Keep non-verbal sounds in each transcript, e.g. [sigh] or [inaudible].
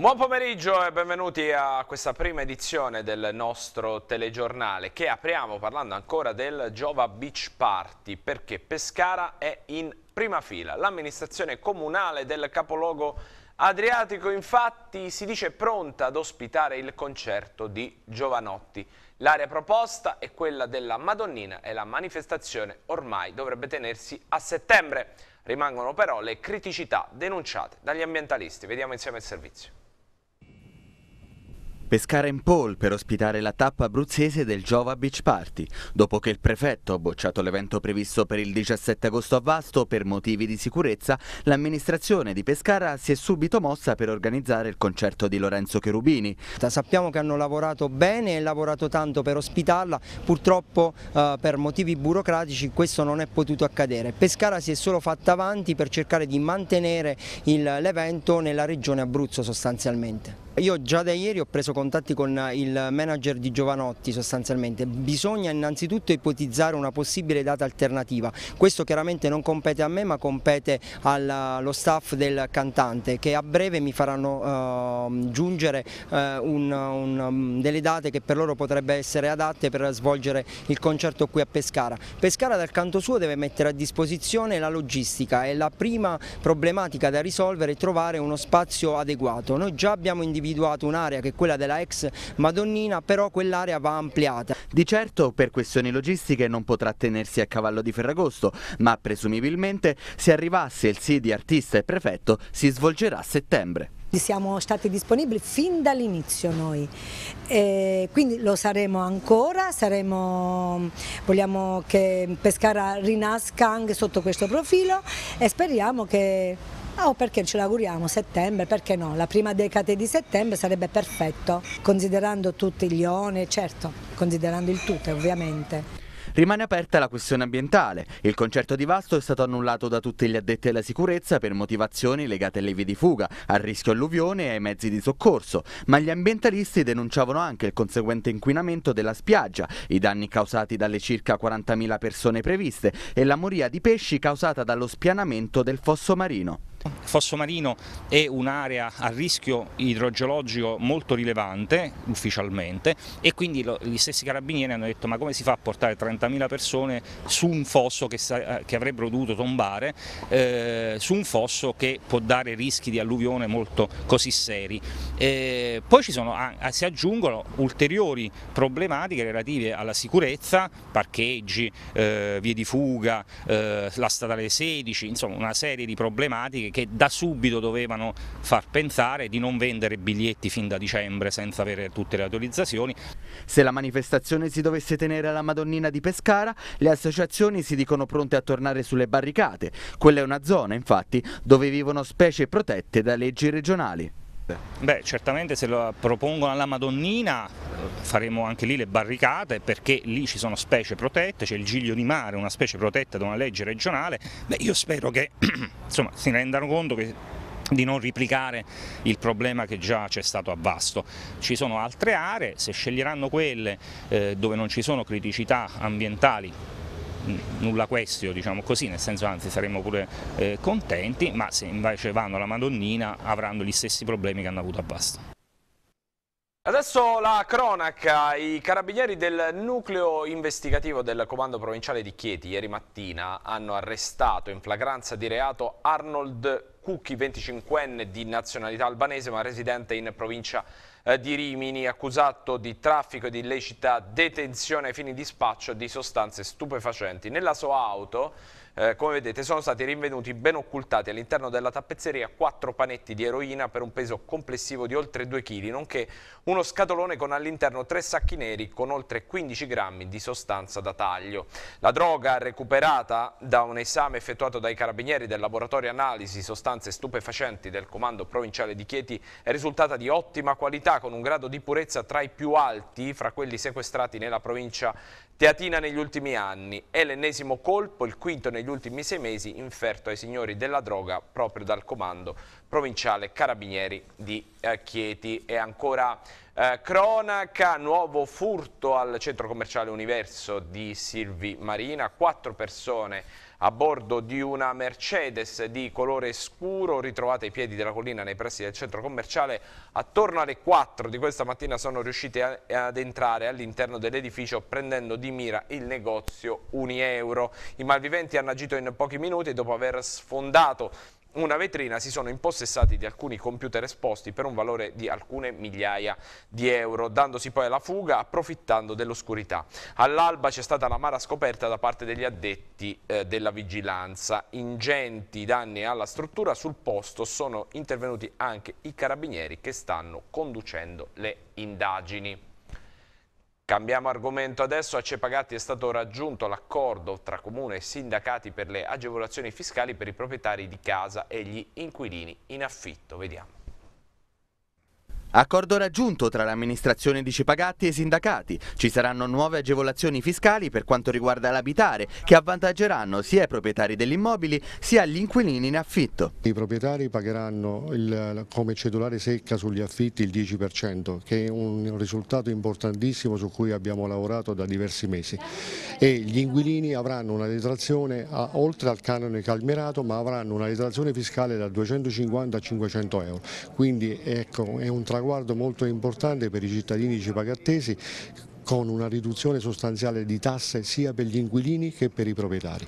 Un buon pomeriggio e benvenuti a questa prima edizione del nostro telegiornale che apriamo parlando ancora del Giova Beach Party perché Pescara è in prima fila. L'amministrazione comunale del capoluogo Adriatico infatti si dice pronta ad ospitare il concerto di Giovanotti. L'area proposta è quella della Madonnina e la manifestazione ormai dovrebbe tenersi a settembre. Rimangono però le criticità denunciate dagli ambientalisti. Vediamo insieme il servizio. Pescara in Paul per ospitare la tappa abruzzese del Giova Beach Party, dopo che il prefetto ha bocciato l'evento previsto per il 17 agosto a Vasto per motivi di sicurezza, l'amministrazione di Pescara si è subito mossa per organizzare il concerto di Lorenzo Cherubini. Sappiamo che hanno lavorato bene e lavorato tanto per ospitarla, purtroppo eh, per motivi burocratici questo non è potuto accadere. Pescara si è solo fatta avanti per cercare di mantenere l'evento nella regione Abruzzo sostanzialmente. Io già da ieri ho preso contatti con eh, il manager di Giovanotti sostanzialmente, bisogna innanzitutto ipotizzare una possibile data alternativa, questo chiaramente non compete a me ma compete allo staff del cantante che a breve mi faranno uh, giungere uh, un, un, mm, delle date che per loro potrebbe essere adatte per svolgere il concerto qui a Pescara. Pescara dal canto suo deve mettere a disposizione la logistica e la prima problematica da risolvere è trovare uno spazio adeguato, noi già abbiamo individuato individuato un'area che è quella della ex Madonnina, però quell'area va ampliata. Di certo per questioni logistiche non potrà tenersi a cavallo di Ferragosto, ma presumibilmente se arrivasse il sì di artista e prefetto si svolgerà a settembre. Siamo stati disponibili fin dall'inizio noi, e eh, quindi lo saremo ancora, saremo, vogliamo che Pescara rinasca anche sotto questo profilo e speriamo che o ah, oh, perché ce l'auguriamo, settembre, perché no? La prima decade di settembre sarebbe perfetto, considerando tutti gli oneri, certo, considerando il tutto ovviamente. Rimane aperta la questione ambientale. Il concerto di Vasto è stato annullato da tutti gli addetti alla sicurezza per motivazioni legate alle vie di fuga, al rischio alluvione e ai mezzi di soccorso, ma gli ambientalisti denunciavano anche il conseguente inquinamento della spiaggia, i danni causati dalle circa 40.000 persone previste e la moria di pesci causata dallo spianamento del fosso marino. Fosso Marino è un'area a rischio idrogeologico molto rilevante ufficialmente e quindi lo, gli stessi carabinieri hanno detto ma come si fa a portare 30.000 persone su un fosso che, che avrebbero dovuto tombare, eh, su un fosso che può dare rischi di alluvione molto così seri. Eh, poi sono, ah, si aggiungono ulteriori problematiche relative alla sicurezza, parcheggi, eh, vie di fuga, eh, la statale 16, insomma una serie di problematiche che, da subito dovevano far pensare di non vendere biglietti fin da dicembre senza avere tutte le autorizzazioni. Se la manifestazione si dovesse tenere alla Madonnina di Pescara, le associazioni si dicono pronte a tornare sulle barricate. Quella è una zona, infatti, dove vivono specie protette da leggi regionali. Beh, certamente se lo propongono alla Madonnina eh, faremo anche lì le barricate perché lì ci sono specie protette, c'è il giglio di mare, una specie protetta da una legge regionale. Beh, io spero che [clears throat] insomma, si rendano conto che di non replicare il problema che già c'è stato a Vasto. Ci sono altre aree, se sceglieranno quelle eh, dove non ci sono criticità ambientali nulla questio, diciamo così, nel senso anzi saremmo pure eh, contenti, ma se invece vanno alla Madonnina avranno gli stessi problemi che hanno avuto a Basta. Adesso la cronaca, i carabinieri del nucleo investigativo del comando provinciale di Chieti ieri mattina hanno arrestato in flagranza di reato Arnold Cucchi, 25enne di nazionalità albanese ma residente in provincia di eh, di Rimini accusato di traffico di illecita detenzione ai fini di spaccio di sostanze stupefacenti. Nella sua auto eh, come vedete sono stati rinvenuti ben occultati all'interno della tappezzeria quattro panetti di eroina per un peso complessivo di oltre 2 kg, nonché uno scatolone con all'interno tre sacchi neri con oltre 15 grammi di sostanza da taglio. La droga recuperata da un esame effettuato dai carabinieri del laboratorio analisi sostanze stupefacenti del comando provinciale di Chieti è risultata di ottima qualità con un grado di purezza tra i più alti fra quelli sequestrati nella provincia Teatina negli ultimi anni è l'ennesimo colpo, il quinto negli ultimi sei mesi, inferto ai signori della droga proprio dal comando provinciale Carabinieri di eh, Chieti. E ancora eh, cronaca, nuovo furto al centro commerciale Universo di Silvi Marina, quattro persone a bordo di una Mercedes di colore scuro ritrovata ai piedi della collina nei pressi del centro commerciale. Attorno alle 4 di questa mattina sono riusciti ad entrare all'interno dell'edificio prendendo di mira il negozio Unieuro. I malviventi hanno agito in pochi minuti dopo aver sfondato una vetrina si sono impossessati di alcuni computer esposti per un valore di alcune migliaia di euro, dandosi poi alla fuga approfittando dell'oscurità. All'alba c'è stata la l'amara scoperta da parte degli addetti eh, della vigilanza. Ingenti danni alla struttura sul posto sono intervenuti anche i carabinieri che stanno conducendo le indagini. Cambiamo argomento adesso, a Cepagatti è stato raggiunto l'accordo tra comune e sindacati per le agevolazioni fiscali per i proprietari di casa e gli inquilini in affitto. Vediamo. Accordo raggiunto tra l'amministrazione di Cipagatti e i sindacati. Ci saranno nuove agevolazioni fiscali per quanto riguarda l'abitare che avvantaggeranno sia i proprietari degli immobili sia gli inquilini in affitto. I proprietari pagheranno il, come cedolare secca sugli affitti il 10% che è un risultato importantissimo su cui abbiamo lavorato da diversi mesi e gli inquilini avranno una detrazione a, oltre al canone calmerato ma avranno una detrazione fiscale da 250 a 500 euro. Quindi ecco, è un tra traguardo molto importante per i cittadini cipagattesi con una riduzione sostanziale di tasse sia per gli inquilini che per i proprietari.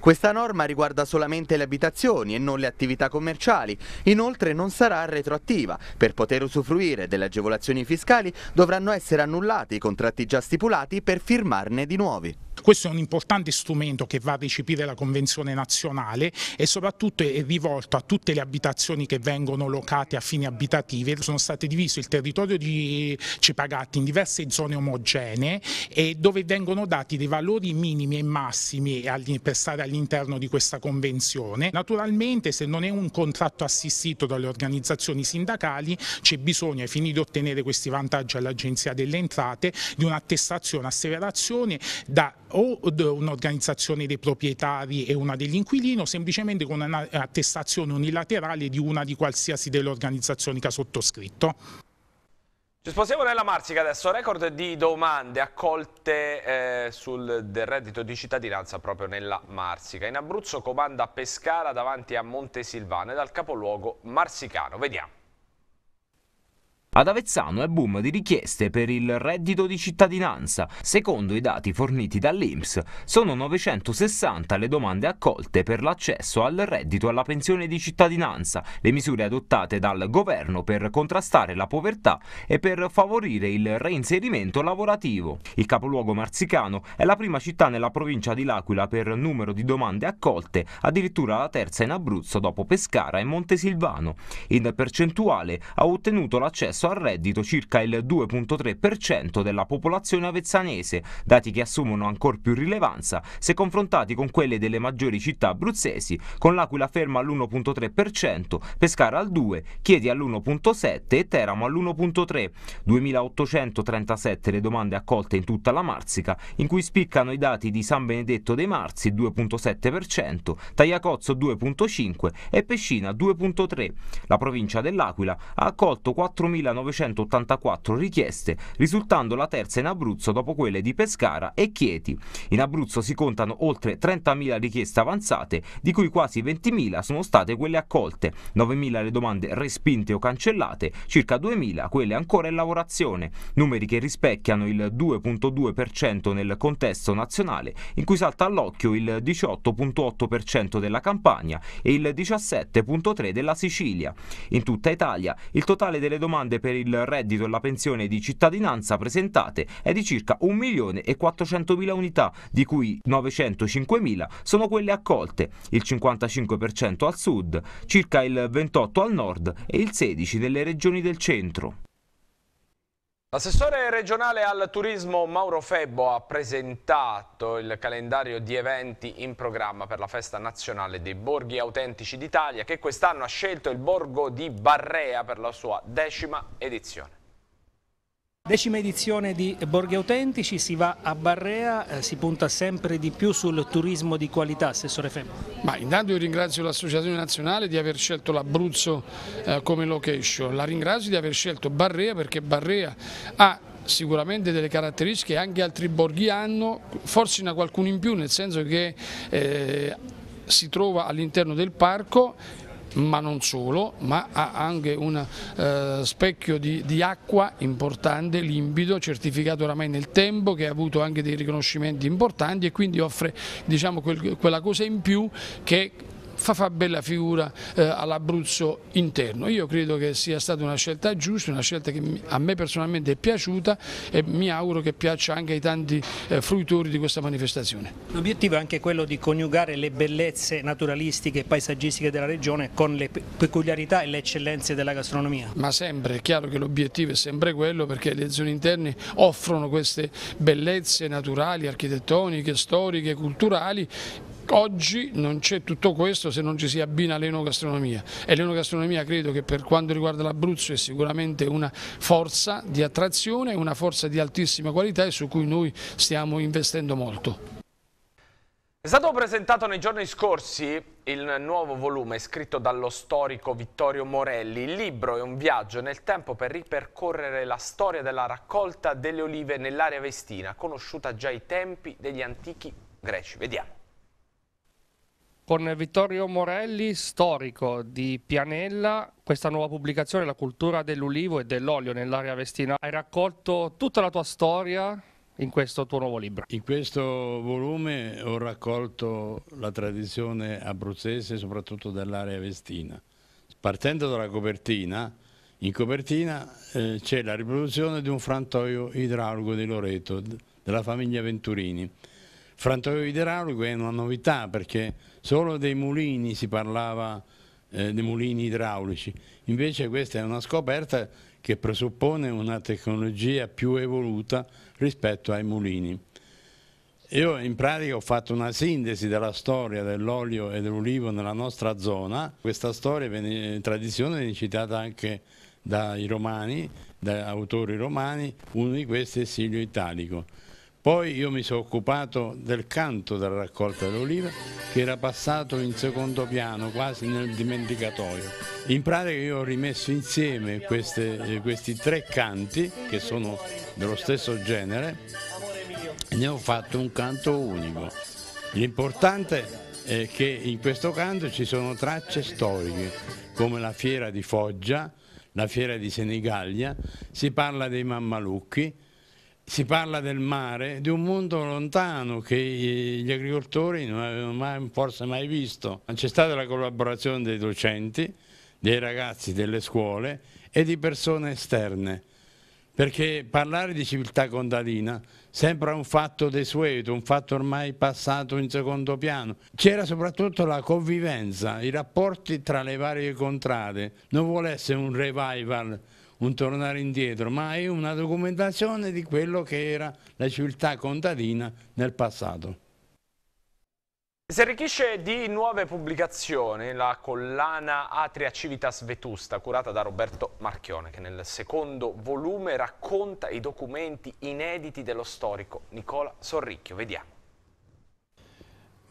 Questa norma riguarda solamente le abitazioni e non le attività commerciali, inoltre non sarà retroattiva. Per poter usufruire delle agevolazioni fiscali dovranno essere annullati i contratti già stipulati per firmarne di nuovi. Certo, questo è un importante strumento che va a recepire la Convenzione nazionale e soprattutto è rivolto a tutte le abitazioni che vengono locate a fini abitativi. Sono state divise il territorio di Cipagatti in diverse zone omogenee e dove vengono dati dei valori minimi e massimi per stare all'interno di questa Convenzione. Naturalmente se non è un contratto assistito dalle organizzazioni sindacali c'è bisogno, ai fini di ottenere questi vantaggi all'Agenzia delle Entrate, di un'attestazione, asseverazione da o un'organizzazione dei proprietari e una degli inquilini, semplicemente con un'attestazione unilaterale di una di qualsiasi delle organizzazioni che ha sottoscritto. Ci sposiamo nella Marsica adesso, record di domande accolte eh, sul del reddito di cittadinanza proprio nella Marsica. In Abruzzo comanda Pescara davanti a Montesilvana e dal capoluogo marsicano. Vediamo. Ad Avezzano è boom di richieste per il reddito di cittadinanza. Secondo i dati forniti dall'Inps, sono 960 le domande accolte per l'accesso al reddito alla pensione di cittadinanza, le misure adottate dal governo per contrastare la povertà e per favorire il reinserimento lavorativo. Il capoluogo marzicano è la prima città nella provincia di L'Aquila per numero di domande accolte, addirittura la terza in Abruzzo dopo Pescara e Montesilvano. In percentuale ha ottenuto l'accesso accesso al reddito circa il 2,3% della popolazione avezzanese, dati che assumono ancora più rilevanza se confrontati con quelli delle maggiori città abruzzesi, con l'Aquila ferma all'1,3%, Pescara al 2%, Chiedi all'1,7% e Teramo all'1,3%. 2.837 le domande accolte in tutta la Marsica, in cui spiccano i dati di San Benedetto dei Marzi 2,7%, Tagliacozzo 2,5% e Pescina 2,3%. La provincia dell'Aquila ha accolto 4.000 2.984 richieste, risultando la terza in Abruzzo dopo quelle di Pescara e Chieti. In Abruzzo si contano oltre 30.000 richieste avanzate, di cui quasi 20.000 sono state quelle accolte, 9.000 le domande respinte o cancellate, circa 2.000 quelle ancora in lavorazione, numeri che rispecchiano il 2.2% nel contesto nazionale, in cui salta all'occhio il 18.8% della Campania e il 17.3% della Sicilia. In tutta Italia il totale delle domande per il reddito e la pensione di cittadinanza presentate è di circa 1.400.000 unità, di cui 905.000 sono quelle accolte, il 55% al sud, circa il 28% al nord e il 16% nelle regioni del centro. L'assessore regionale al turismo Mauro Febbo ha presentato il calendario di eventi in programma per la festa nazionale dei borghi autentici d'Italia che quest'anno ha scelto il borgo di Barrea per la sua decima edizione. Decima edizione di Borghi Autentici, si va a Barrea, eh, si punta sempre di più sul turismo di qualità, Assessore Femme. Ma intanto io ringrazio l'Associazione Nazionale di aver scelto l'Abruzzo eh, come location, la ringrazio di aver scelto Barrea perché Barrea ha sicuramente delle caratteristiche che anche altri borghi hanno, forse in qualcuno in più nel senso che eh, si trova all'interno del parco ma non solo, ma ha anche un eh, specchio di, di, acqua importante, limpido, certificato oramai nel tempo, che ha avuto anche dei riconoscimenti importanti e quindi offre diciamo, quel, quella cosa in più che fa far bella figura eh, all'Abruzzo interno. Io credo che sia stata una scelta giusta, una scelta che a me personalmente è piaciuta e mi auguro che piaccia anche ai tanti eh, fruitori di questa manifestazione. L'obiettivo è anche quello di coniugare le bellezze naturalistiche e paesaggistiche della regione con le peculiarità e le eccellenze della gastronomia. Ma sempre, è chiaro che l'obiettivo è sempre quello perché le zone interne offrono queste bellezze naturali, architettoniche, storiche, culturali Oggi non c'è tutto questo se non ci si abbina all'enogastronomia e l'enogastronomia credo che per quanto riguarda l'Abruzzo è sicuramente una forza di attrazione, una forza di altissima qualità e su cui noi stiamo investendo molto. È stato presentato nei giorni scorsi il nuovo volume scritto dallo storico Vittorio Morelli. Il libro è un viaggio nel tempo per ripercorrere la storia della raccolta delle olive nell'area vestina, conosciuta già ai tempi degli antichi greci. Vediamo con Vittorio Morelli, storico di Pianella. Questa nuova pubblicazione, La cultura dell'ulivo e dell'olio nell'area vestina, hai raccolto tutta la tua storia in questo tuo nuovo libro? In questo volume ho raccolto la tradizione abruzzese, soprattutto dell'area vestina. Partendo dalla copertina, in copertina eh, c'è la riproduzione di un frantoio idraulico di Loreto, della famiglia Venturini, Frantoio idraulico è una novità perché solo dei mulini si parlava eh, dei mulini idraulici, invece questa è una scoperta che presuppone una tecnologia più evoluta rispetto ai mulini. Io in pratica ho fatto una sintesi della storia dell'olio e dell'olivo nella nostra zona, questa storia, viene, tradizione viene citata anche dai romani, da autori romani, uno di questi è Silio Italico. Poi io mi sono occupato del canto della raccolta dell'oliva che era passato in secondo piano, quasi nel dimenticatoio. In pratica io ho rimesso insieme queste, eh, questi tre canti, che sono dello stesso genere, e ne ho fatto un canto unico. L'importante è che in questo canto ci sono tracce storiche, come la fiera di Foggia, la fiera di Senigallia, si parla dei Mammalucchi, si parla del mare, di un mondo lontano che gli agricoltori non avevano mai, forse mai visto. C'è stata la collaborazione dei docenti, dei ragazzi delle scuole e di persone esterne, perché parlare di civiltà contadina sembra un fatto desueto, un fatto ormai passato in secondo piano. C'era soprattutto la convivenza, i rapporti tra le varie contrade, non vuole essere un revival un tornare indietro, ma è una documentazione di quello che era la civiltà contadina nel passato. Si arricchisce di nuove pubblicazioni la collana Atria Civitas Vetusta, curata da Roberto Marchione, che nel secondo volume racconta i documenti inediti dello storico Nicola Sorricchio. Vediamo.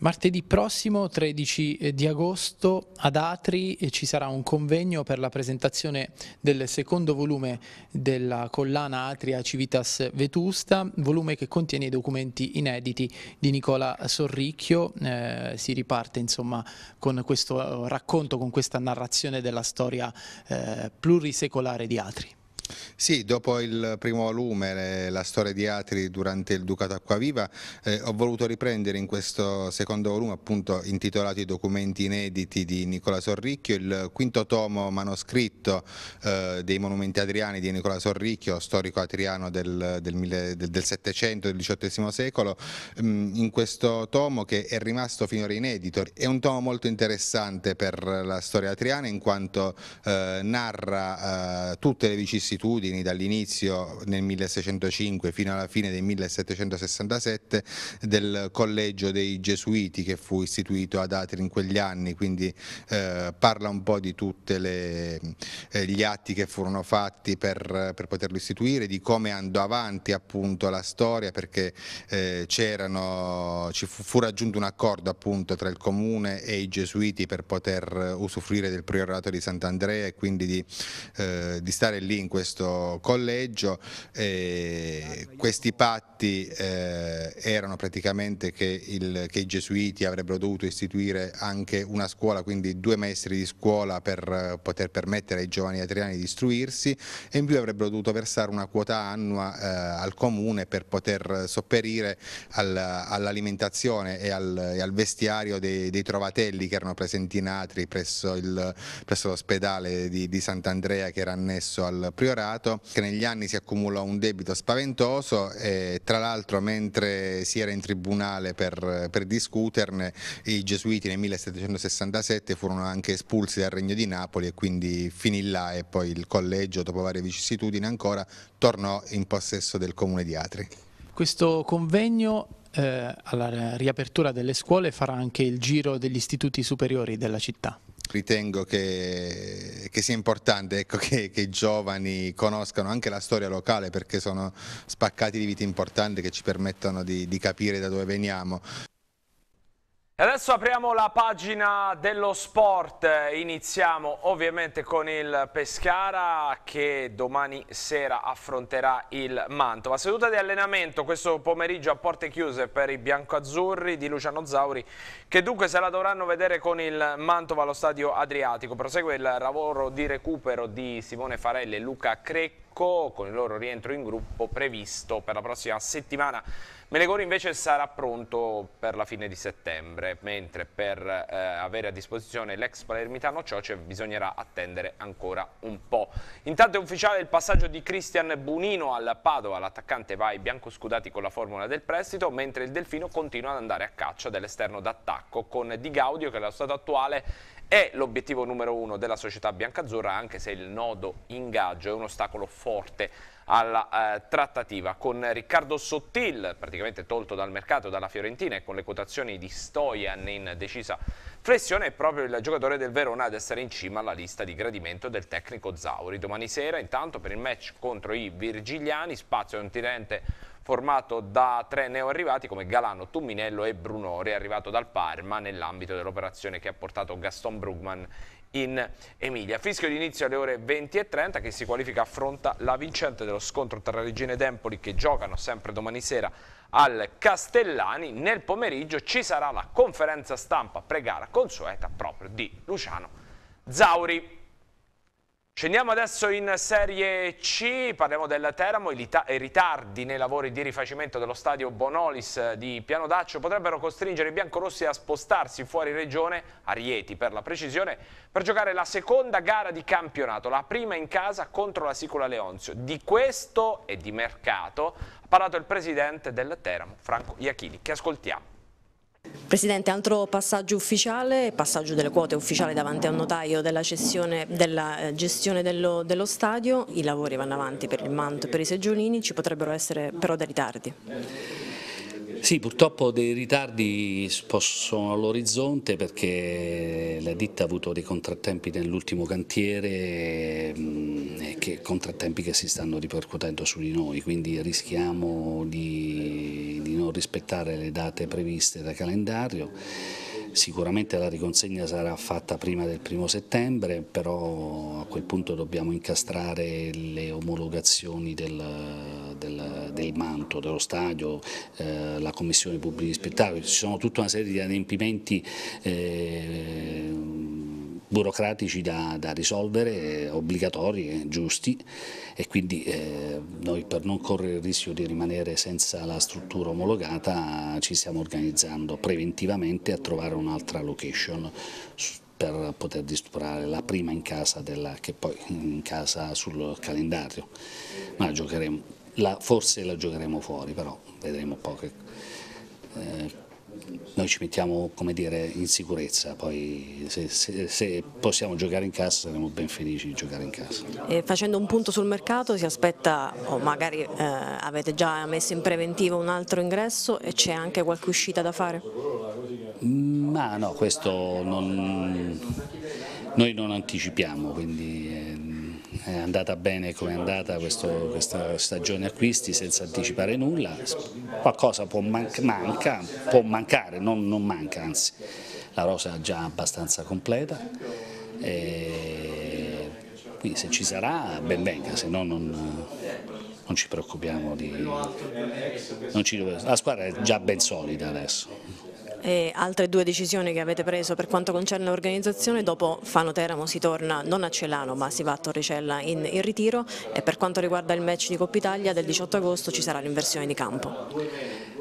Martedì prossimo, 13 eh, di agosto, ad Atri eh, ci sarà un convegno per la presentazione del secondo volume della collana Atria Civitas Vetusta, volume che contiene i documenti inediti di Nicola Sorricchio. Eh, si riparte insomma con questo eh, racconto, con questa narrazione della storia eh, plurisecolare di Atri. Sì, dopo il primo volume, la storia di Atri durante il Ducato Acquaviva, eh, ho voluto riprendere in questo secondo volume, appunto intitolato I documenti inediti di Nicola Sorricchio, il quinto tomo manoscritto eh, dei monumenti adriani di Nicola Sorricchio, storico atriano del, del, del, del 700, del XVIII secolo, mh, mm, in questo tomo che è rimasto finora inedito. È un tomo molto interessante per la storia atriana in quanto eh, narra eh, tutte le vicissitudini vicissitudini dall'inizio nel 1605 fino alla fine del 1767 del collegio dei Gesuiti che fu istituito ad Atri in quegli anni, quindi eh, parla un po' di tutti eh, gli atti che furono fatti per, per, poterlo istituire, di come andò avanti appunto la storia perché eh, ci fu, fu raggiunto un accordo appunto tra il comune e i Gesuiti per poter eh, usufruire del priorato di Sant'Andrea e quindi di, eh, di, stare lì in questo questo collegio, eh, questi patti eh, erano praticamente che, il, che, i gesuiti avrebbero dovuto istituire anche una scuola, quindi due maestri di scuola per poter permettere ai giovani atriani di istruirsi e in più avrebbero dovuto versare una quota annua eh, al comune per poter sopperire al, all'alimentazione e, al, e al, vestiario dei, dei, trovatelli che erano presenti in atri presso l'ospedale di, di Sant'Andrea che era annesso al priore dichiarato che negli anni si accumula un debito spaventoso e tra l'altro mentre si era in tribunale per, per discuterne i gesuiti nel 1767 furono anche espulsi dal Regno di Napoli e quindi finì là e poi il collegio dopo varie vicissitudini ancora tornò in possesso del comune di Atri. Questo convegno eh, alla riapertura delle scuole farà anche il giro degli istituti superiori della città ritengo che, che sia importante ecco, che, che, i giovani conoscano anche la storia locale perché sono spaccati di vite importanti che ci permettono di, di capire da dove veniamo. Adesso apriamo la pagina dello sport, iniziamo ovviamente con il Pescara che domani sera affronterà il Mantova. Seduta di allenamento questo pomeriggio a porte chiuse per i biancoazzurri di Luciano Zauri che dunque se la dovranno vedere con il Mantova allo stadio Adriatico. Prosegue il lavoro di recupero di Simone Farelli e Luca Crecchi Monaco con il loro rientro in gruppo previsto per la prossima settimana. Melegori invece sarà pronto per la fine di settembre, mentre per eh, avere a disposizione l'ex palermitano Cioce bisognerà attendere ancora un po'. Intanto è ufficiale il passaggio di Cristian Bunino al Padova, l'attaccante va ai biancoscudati con la formula del prestito, mentre il Delfino continua ad andare a caccia dell'esterno d'attacco con Di Gaudio che allo stato attuale è l'obiettivo numero uno della società biancazzurra anche se il nodo ingaggio è un ostacolo forte forte alla eh, trattativa con Riccardo Sottil, praticamente tolto dal mercato dalla Fiorentina e con le quotazioni di Stojan in decisa flessione, è proprio il giocatore del Verona ad essere in cima alla lista di gradimento del tecnico Zauri. Domani sera intanto per il match contro i Virgiliani, spazio continente formato da tre neoarrivati come Galano, Tumminello e Brunori, arrivato dal Parma nell'ambito dell'operazione che ha portato Gaston Brugman in Emilia. Fischio di inizio alle ore 20.30 che si qualifica affronta la vincente dello scontro tra Regina ed Empoli che giocano sempre domani sera al Castellani. Nel pomeriggio ci sarà la conferenza stampa pre-gara consueta proprio di Luciano Zauri. Scendiamo adesso in Serie C, parliamo del Teramo, i ritardi nei lavori di rifacimento dello stadio Bonolis eh, di Piano Daccio potrebbero costringere i biancorossi a spostarsi fuori regione, a Rieti per la precisione, per giocare la seconda gara di campionato, la prima in casa contro la Sicula Leonzio. Di questo e di mercato ha parlato il presidente del Teramo, Franco Iachini, che ascoltiamo. Presidente, altro passaggio ufficiale, passaggio delle quote ufficiali davanti a un notaio della, cessione, della eh, gestione dello, dello, stadio, i lavori vanno avanti per il manto e per i seggiolini, ci potrebbero essere però dei ritardi. Sì, purtroppo dei ritardi possono all'orizzonte perché la ditta ha avuto dei contrattempi nell'ultimo cantiere, mm, che, contrattempi che si stanno ripercuotendo su di noi, quindi rischiamo di, di non rispettare le date previste da calendario Sicuramente la riconsegna sarà fatta prima del primo settembre, però a quel punto dobbiamo incastrare le omologazioni del, del, del manto, dello stadio, eh, la commissione pubblica di spettacolo, ci sono tutta una serie di adempimenti eh, burocratici da, da risolvere, eh, obbligatori e giusti e quindi eh, noi per non correre il rischio di rimanere senza la struttura omologata ci stiamo organizzando preventivamente a trovare un'altra location per poter disturbare la prima in casa della, che poi in casa sul calendario, ma la la, forse la giocheremo fuori però vedremo poi che, eh, noi ci mettiamo dire, in sicurezza, poi se, se, se, possiamo giocare in casa saremo ben felici di giocare in casa. E facendo un punto sul mercato si aspetta, o magari eh, avete già messo in preventivo un altro ingresso e c'è anche qualche uscita da fare? Ma no, questo non, noi non anticipiamo, quindi è andata bene come è andata questo, questa stagione acquisti senza anticipare nulla, qualcosa può manca, manca, può mancare, non, non manca anzi, la rosa è già abbastanza completa. E quindi se ci sarà ben venga, se no non, non ci preoccupiamo di... Ci... la squadra è già ben solida adesso. E altre due decisioni che avete preso per quanto concerne l'organizzazione, dopo Fano Teramo si torna non a Celano ma si va a Torricella in, in ritiro e per quanto riguarda il match di Coppa Italia del 18 agosto ci sarà l'inversione di campo.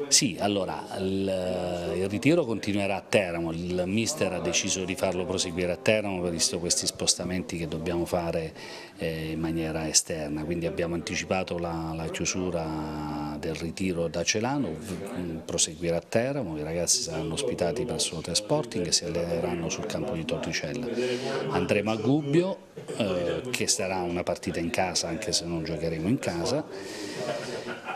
Sì, allora il, eh, il, ritiro continuerà a Teramo, il mister ha deciso di farlo proseguire a Teramo visto questi spostamenti che dobbiamo fare eh, in maniera esterna, quindi abbiamo anticipato la, la chiusura del ritiro da Celano, mm, proseguirà a Teramo, i ragazzi saranno ospitati presso Hotel Sporting e si alleneranno sul campo di Torricella. Andremo a Gubbio eh, che sarà una partita in casa anche se non giocheremo in casa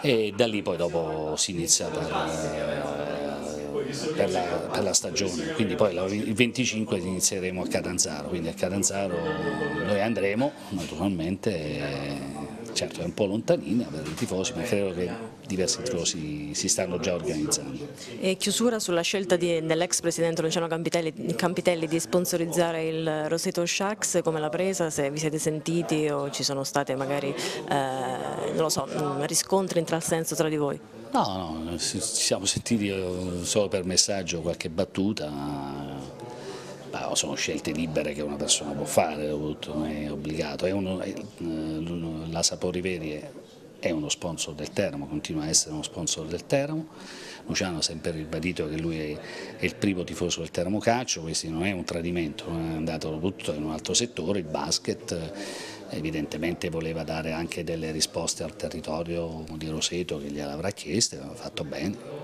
e da lì poi dopo si inizia per, eh, per la, per la, stagione, quindi poi il 25 inizieremo a Catanzaro, quindi a Catanzaro noi andremo naturalmente. Certo, è un po' lontanina per i tifosi, ma credo che diversi tifosi si stanno già organizzando. E chiusura sulla scelta dell'ex presidente Luciano Campitelli, Campitelli, di sponsorizzare il Roseto Shax, come l'ha presa, se vi siete sentiti o ci sono state magari eh, so, mm, riscontri in tal senso tra di voi? No, no, ci siamo sentiti eh, solo per messaggio qualche battuta, sono scelte libere che una persona può fare, non è obbligato. È uno, è, eh, la Sapori Veri è uno sponsor del Teramo, continua a essere uno sponsor del Teramo. Luciano ha sempre ribadito che lui è, è, il primo tifoso del Teramo Calcio, questo non è un tradimento, è andato tutto in un altro settore, il basket eh, evidentemente voleva dare anche delle risposte al territorio di Roseto che gliel'avrà chiesto, ha fatto bene.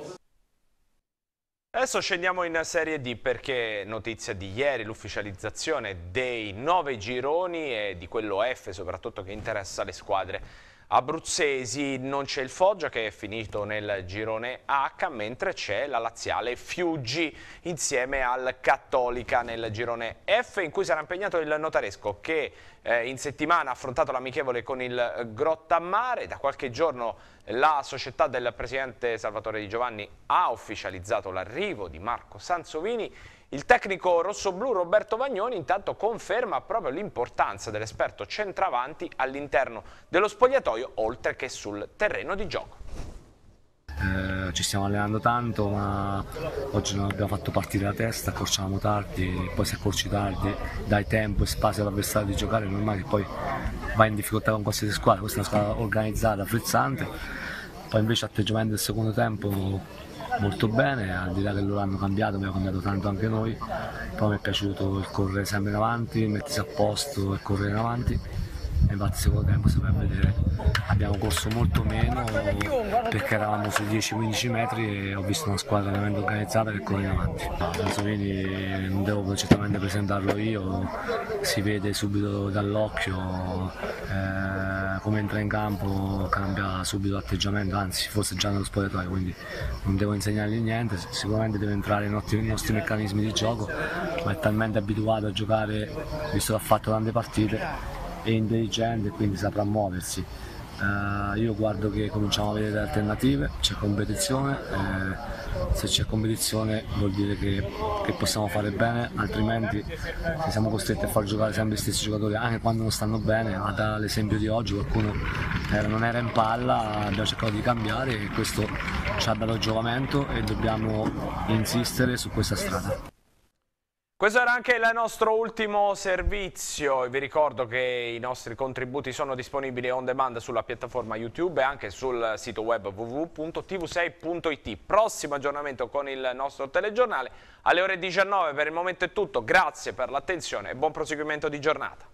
Adesso scendiamo in Serie D perché notizia di ieri l'ufficializzazione dei nove gironi e di quello F soprattutto che interessa le squadre abruzzesi, non c'è il Foggia che è finito nel girone H, mentre c'è la Laziale Fiuggi insieme al Cattolica nel girone F, in cui sarà impegnato il notaresco che eh, in settimana ha affrontato l'amichevole con il Grottamare, da qualche giorno la società del presidente Salvatore Di Giovanni ha ufficializzato l'arrivo di Marco Sansovini il tecnico rossoblù Roberto Vagnoni intanto conferma proprio l'importanza dell'esperto centravanti all'interno dello spogliatoio oltre che sul terreno di gioco. Eh, ci stiamo allenando tanto ma oggi non abbiamo fatto partire la testa, accorciamo tardi, poi se accorci tardi dai tempo e spazio all'avversario di giocare, è normale che poi vai in difficoltà con qualsiasi squadra, questa è una squadra organizzata, frizzante, poi invece atteggiamento del secondo tempo molto bene, al di là che loro hanno cambiato, abbiamo cambiato tanto anche noi, poi mi è piaciuto il correre sempre in avanti, mettersi a posto e correre in avanti e infatti secondo tempo si va a vedere abbiamo corso molto meno perché eravamo sui 10-15 metri e ho visto una squadra veramente organizzata che corre in avanti. Manzolini non devo certamente presentarlo io, si vede subito dall'occhio eh, come entra in campo, cambia subito atteggiamento, anzi forse già nello spogliatoio, quindi non devo insegnargli niente, sicuramente deve entrare nei nostri, nei nostri meccanismi di gioco, ma è talmente abituato a giocare, visto che ha fatto tante partite, è intelligente e quindi saprà muoversi. Uh, io guardo che cominciamo a vedere alternative, c'è competizione, eh, se c'è competizione vuol dire che, che, possiamo fare bene, altrimenti se siamo costretti a far giocare sempre gli stessi giocatori anche quando non stanno bene, ad l'esempio di oggi qualcuno era, non era in palla, abbiamo cercato di cambiare e questo ci ha dato giovamento e dobbiamo insistere su questa strada. Questo era anche il nostro ultimo servizio vi ricordo che i nostri contributi sono disponibili on demand sulla piattaforma YouTube e anche sul sito web www.tv6.it. Prossimo aggiornamento con il nostro telegiornale alle ore 19. Per il momento è tutto, grazie per l'attenzione e buon proseguimento di giornata.